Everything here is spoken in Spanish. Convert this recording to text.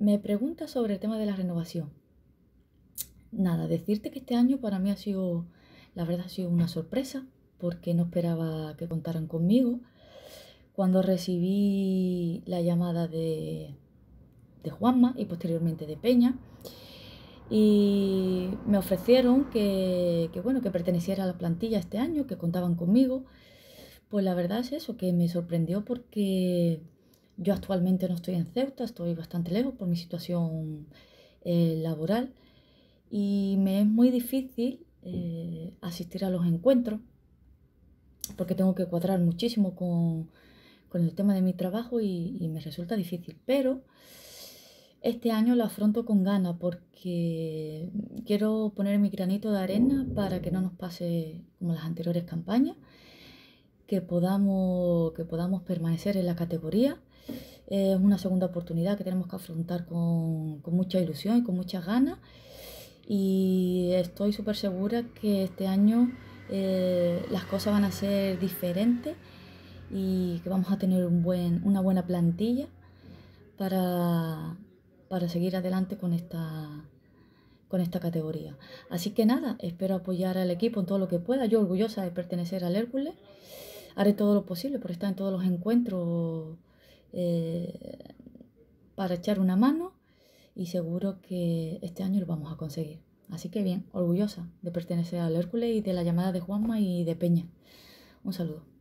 Me pregunta sobre el tema de la renovación. Nada, decirte que este año para mí ha sido, la verdad, ha sido una sorpresa porque no esperaba que contaran conmigo. Cuando recibí la llamada de, Juanma y posteriormente de Peña, y me ofrecieron que, que, bueno, que perteneciera a la plantilla este año, que contaban conmigo, pues la verdad es eso, que me sorprendió porque yo actualmente no estoy en Ceuta, estoy bastante lejos por mi situación eh, laboral y me es muy difícil eh, asistir a los encuentros porque tengo que cuadrar muchísimo con, el tema de mi trabajo y, y, me resulta difícil. Pero este año lo afronto con gana porque quiero poner mi granito de arena para que no nos pase como las anteriores campañas que podamos, que podamos permanecer en la categoría. Es una segunda oportunidad que tenemos que afrontar con, mucha ilusión y con muchas ganas. Y estoy súper segura que este año eh, las cosas van a ser diferentes y que vamos a tener un buen, una buena plantilla para, seguir adelante con esta, con esta categoría. Así que nada, espero apoyar al equipo en todo lo que pueda. Yo orgullosa de pertenecer al Hércules haré todo lo posible por estar en todos los encuentros eh, para echar una mano y seguro que este año lo vamos a conseguir. Así que bien, orgullosa de pertenecer al Hércules y de la llamada de Juanma y de Peña. Un saludo.